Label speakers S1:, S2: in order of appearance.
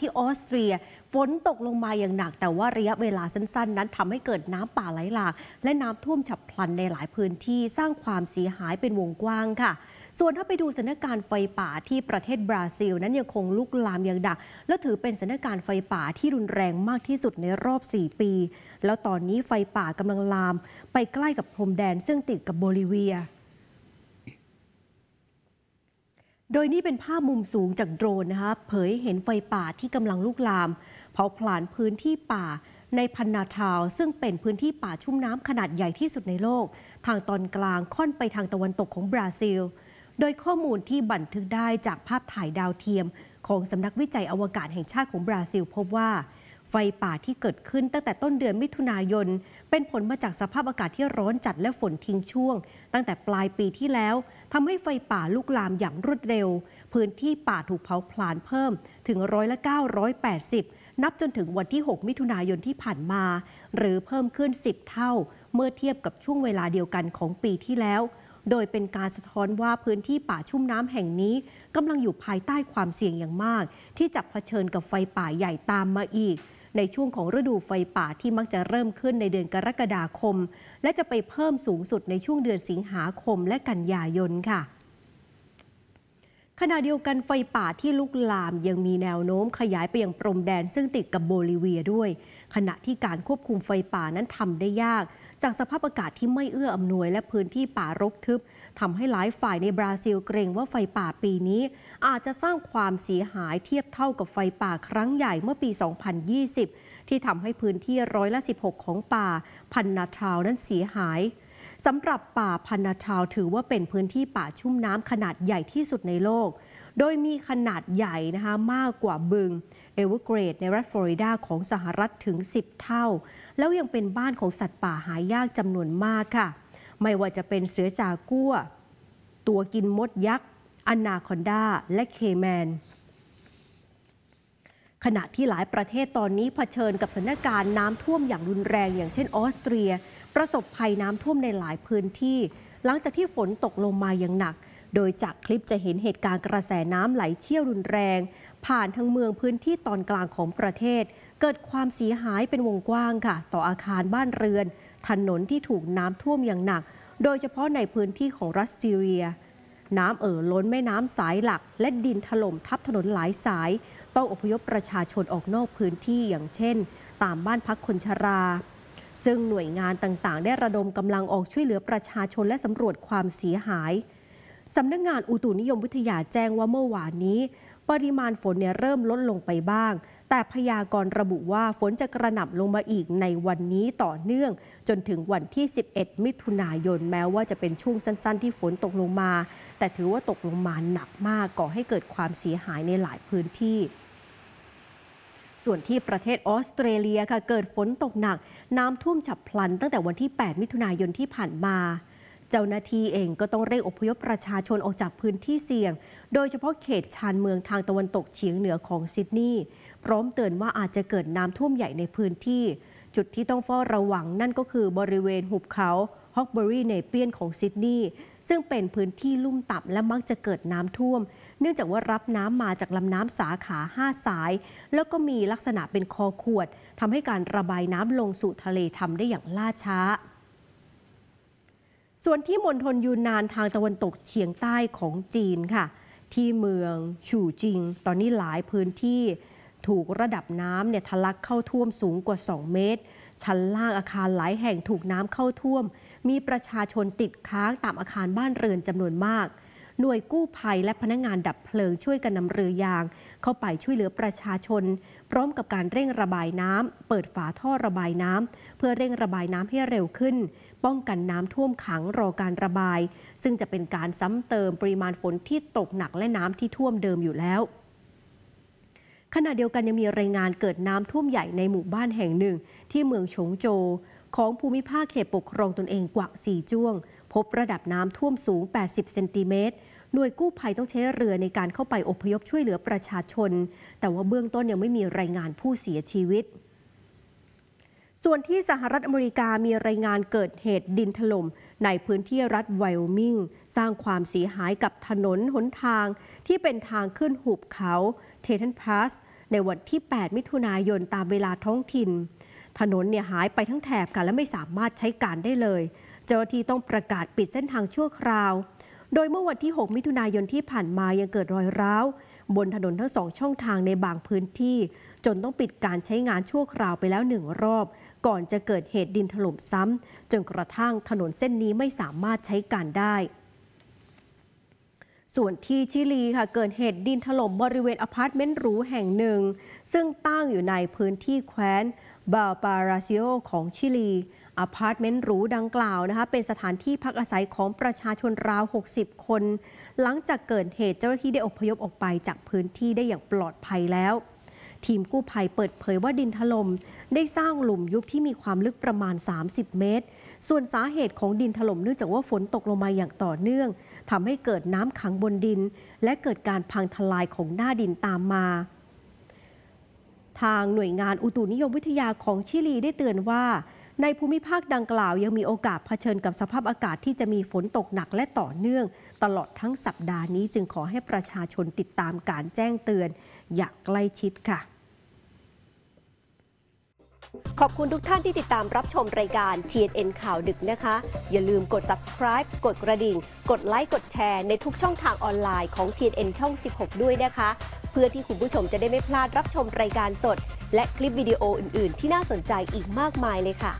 S1: ที่ออสเตรียฝนตกลงมาอย่างหนัก แต่ว่าระยะเวลาสั้นๆ นั้นทำให้เกิดน้ำป่าไหลหลากและน้ำท่วมฉับพลันในหลายพื้นที่สร้างความเสียหายเป็นวงกว้างค่ะ ส่วนถ้าไปดูสถานการณ์ไฟป่าที่ประเทศบราซิล นั้นยังคงลุกลามอย่างดัก และถือเป็นสถานการณ์ไฟป่าที่รุนแรงมากที่สุดในรอบ 4 ปี แล้วตอนนี้ไฟป่ากำลังลาม ไปใกล้กับพรมแดนซึ่งติดกับโบลิเวียโดยนี่เป็นภาพมุมสูงจากโดรนนะคะเผยเห็นไฟป่าที่กำลังลุกลาม เผาผลาญพื้นที่ป่าในพันนาทาวซึ่งเป็นพื้นที่ป่าชุ่มน้ำขนาดใหญ่ที่สุดในโลก ทางตอนกลางค่อนไปทางตะวันตกของบราซิล โดยข้อมูลที่บันทึกได้จากภาพถ่ายดาวเทียม ของสำนักวิจัยอวกาศแห่งชาติของบราซิลพบว่าไฟป่าที่เกิดขึ้นตั้งแต่ต้นเดือนมิถุนายน เป็นผลมาจากสภาพอากาศที่ร้อนจัดและฝนทิ้งช่วงตั้งแต่ปลายปีที่แล้ว ทำให้ไฟป่าลุกลามอย่างรวดเร็ว พื้นที่ป่าถูกเผาผลาญเพิ่มถึงร้อยละ980 นับจนถึงวันที่ 6 มิถุนายนที่ผ่านมา หรือเพิ่มขึ้น 10 เท่าเมื่อเทียบกับช่วงเวลาเดียวกันของปีที่แล้วโดยเป็นการสะท้อนว่าพื้นที่ป่าชุ่มน้ำแห่งนี้กำลังอยู่ภายใต้ความเสี่ยงอย่างมาก ที่จะเผชิญกับไฟป่าใหญ่ตามมาอีกในช่วงของฤดูไฟป่าที่มักจะเริ่มขึ้นในเดือนกรกฎาคม และจะไปเพิ่มสูงสุดในช่วงเดือนสิงหาคมและกันยายนค่ะ ขณะเดียวกันไฟป่าที่ลุกลามยังมีแนวโน้มขยายไปยังพรมแดนซึ่งติดกับโบลิเวียด้วย ขณะที่การควบคุมไฟป่านั้นทำได้ยากจากสภาพอากาศที่ไม่เอื้ออำนวยและพื้นที่ป่ารกทึบ ทำให้หลายฝ่ายในบราซิลเกรงว่าไฟป่าปีนี้ อาจจะสร้างความเสียหายเทียบเท่ากับไฟป่าครั้งใหญ่เมื่อปี 2020 ที่ทำให้พื้นที่ร้อยละ16 ของป่าพันนาทาวนั้นเสียหายสำหรับป่าพันนาทาวถือว่าเป็นพื้นที่ป่าชุ่มน้ำขนาดใหญ่ที่สุดในโลกโดยมีขนาดใหญ่นะคะมากกว่าบึงเอเวอร์เกรด ในรัฐฟลอริดาของสหรัฐถึง 10 เท่า แล้วยังเป็นบ้านของสัตว์ป่าหายากจำนวนมากค่ะ ไม่ว่าจะเป็นเสือจากัวตัวกินมดยักษ์อนาคอนดาและเคแมน ขณะที่หลายประเทศตอนนี้เผชิญกับสถานการณ์น้ำท่วมอย่างรุนแรง อย่างเช่นออสเตรีย ประสบภัยน้ำท่วมในหลายพื้นที่ หลังจากที่ฝนตกลงมาอย่างหนักโดยจากคลิปจะเห็นเหตุการณ์กระแสน้ำไหลเชี่ยวรุนแรง ผ่านทั้งเมืองพื้นที่ตอนกลางของประเทศ เกิดความเสียหายเป็นวงกว้างค่ะ ต่ออาคารบ้านเรือน ถนนที่ถูกน้ำท่วมอย่างหนัก โดยเฉพาะในพื้นที่ของรัสเซีย น้ำเอ่อล้นแม่น้ำสายหลัก และดินถล่มทับถนนหลายสาย ต้องอพยพประชาชนออกนอกพื้นที่อย่างเช่น ตามบ้านพักคนชรา ซึ่งหน่วยงานต่างๆ ได้ระดมกำลังออกช่วยเหลือประชาชนและสำรวจความเสียหายสำนักงงานอุตุนิยมวิทยาแจ้งว่าเมื่อวานนี้ ปริมาณฝนเนี่ยเริ่มลดลงไปบ้าง แต่พยากรณ์ระบุว่าฝนจะกระหน่ำลงมาอีกในวันนี้ต่อเนื่อง จนถึงวันที่ 11 มิถุนายนแม้ว่าจะเป็นช่วงสั้นๆที่ฝนตกลงมา แต่ถือว่าตกลงมาหนักมากก่อให้เกิดความเสียหายในหลายพื้นที่ ส่วนที่ประเทศออสเตรเลียค่ะเกิดฝนตกหนัก น้ำท่วมฉับพลัน ตั้งแต่วันที่ 8 มิถุนายนที่ผ่านมาเจ้าหน้าที่เองก็ต้องเร่งอพยพประชาชนออกจากพื้นที่เสี่ยง โดยเฉพาะเขตชานเมืองทางตะวันตกเฉียงเหนือของซิดนีย์พร้อมเตือนว่าอาจจะเกิดน้ำท่วมใหญ่ในพื้นที่ จุดที่ต้องเฝ้าระวังนั่นก็คือบริเวณหุบเขา ฮอกเบอรีเนเปียนของซิดนีย์ซึ่งเป็นพื้นที่ลุ่มต่ำและมักจะเกิดน้ำท่วม เนื่องจากว่ารับน้ำมาจากลำน้ำสาขาห้าสายแล้วก็มีลักษณะเป็นคอขวดทำให้การระบายน้ำลงสู่ทะเลทำได้อย่างล่าช้าส่วนที่มณฑลยูนนานทางตะวันตกเฉียงใต้ของจีนค่ะ ที่เมือง ฉูจิง ตอนนี้หลายพื้นที่ถูกระดับน้ำเนี่ยทะลักเข้าท่วมสูงกว่า 2 เมตร ชั้นล่างอาคารหลายแห่งถูกน้ำเข้าท่วม มีประชาชนติดค้างตามอาคารบ้านเรือนจำนวนมากหน่วยกู้ภัยและพนักงงานดับเพลิงช่วยกันนำเรือยาง เข้าไปช่วยเหลือประชาชน พร้อมกับการเร่งระบายน้ำเปิดฝาท่อระบายน้ำเพื่อเร่งระบายน้ำให้เร็วขึ้น ป้องกันน้ำท่วมขังรอการระบาย ซึ่งจะเป็นการซ้ำเติมปริมาณฝนที่ตกหนักและน้ำที่ท่วมเดิมอยู่แล้ว ขณะเดียวกันยังมีรายงานเกิดน้ำท่วมใหญ่ในหมู่บ้านแห่งหนึ่งที่เมืองฉงโจ ของภูมิภาคเขตปกครองตนเองกว่าสี่จ้วงพบระดับน้ำท่วมสูง 80 เซนติเมตร หน่วยกู้ภัยต้องใช้เรือในการเข้าไปอพยพช่วยเหลือประชาชน แต่ว่าเบื้องต้นยังไม่มีรายงานผู้เสียชีวิต ส่วนที่สหรัฐอเมริกามีรายงานเกิดเหตุดินถล่มในพื้นที่รัฐไวโอมิง สร้างความเสียหายกับถนนหนทางที่เป็นทางขึ้นหุบเขา เททันพาสในวันที่ 8 มิถุนายนตามเวลาท้องถิ่น ถนนเนี่ยหายไปทั้งแถบกันและไม่สามารถใช้การได้เลยจ้าหน้าที่ต้องประกาศปิดเส้นทางชั่วคราว โดยเมื่อวันที่ 6 มิถุนายนที่ผ่านมายังเกิดรอยร้าวบนถนนทั้งสองช่องทางในบางพื้นที่ จนต้องปิดการใช้งานชั่วคราวไปแล้วหนึ่งรอบ ก่อนจะเกิดเหตุดินถล่มซ้ำจนกระทั่งถนนเส้นนี้ไม่สามารถใช้การได้ ส่วนที่ชิลีค่ะเกิดเหตุดินถล่มบริเวณอพาร์ตเมนต์หรูแห่งหนึ่ง ซึ่งตั้งอยู่ในพื้นที่แคว้นบาปาราซิโอของชิลีอพาร์ตเมนต์หรูดังกล่าวนะคะเป็นสถานที่พักอาศัยของประชาชนราว 60 คน หลังจากเกิดเหตุเจ้าหน้าที่ได้อพยพออกไปจากพื้นที่ได้อย่างปลอดภัยแล้ว ทีมกู้ภัยเปิดเผยว่าดินถลม่มได้สร้างหลุมยุบที่มีความลึกประมาณ 30 เมตร ส่วนสาเหตุของดินถล่มเนื่องจากว่าฝนตกลงมาอย่างต่อเนื่องทำให้เกิดน้ำขังบนดิน และเกิดการพังทลายของหน้าดินตามมาทางหน่วยงานอุตุนิยมวิทยาของชิลีได้เตือนว่า ในภูมิภาคดังกล่าวยังมีโอกาสเผชิญกับสภาพอากาศที่จะมีฝนตกหนักและต่อเนื่อง ตลอดทั้งสัปดาห์นี้ จึงขอให้ประชาชนติดตามการแจ้งเตือน อย่างใกล้ชิดค่ะ ขอบคุณทุกท่านที่ติดตามรับชมรายการ TNN ข่าวดึกนะคะ อย่าลืมกด subscribe กดกระดิ่ง กดไลค์ กดแชร์ในทุกช่องทางออนไลน์ของ TNN ช่อง 16 ด้วยนะคะเพื่อที่คุณผู้ชมจะได้ไม่พลาดรับชมรายการสด และคลิปวิดีโออื่น ๆ ที่น่าสนใจอีกมากมายเลยค่ะ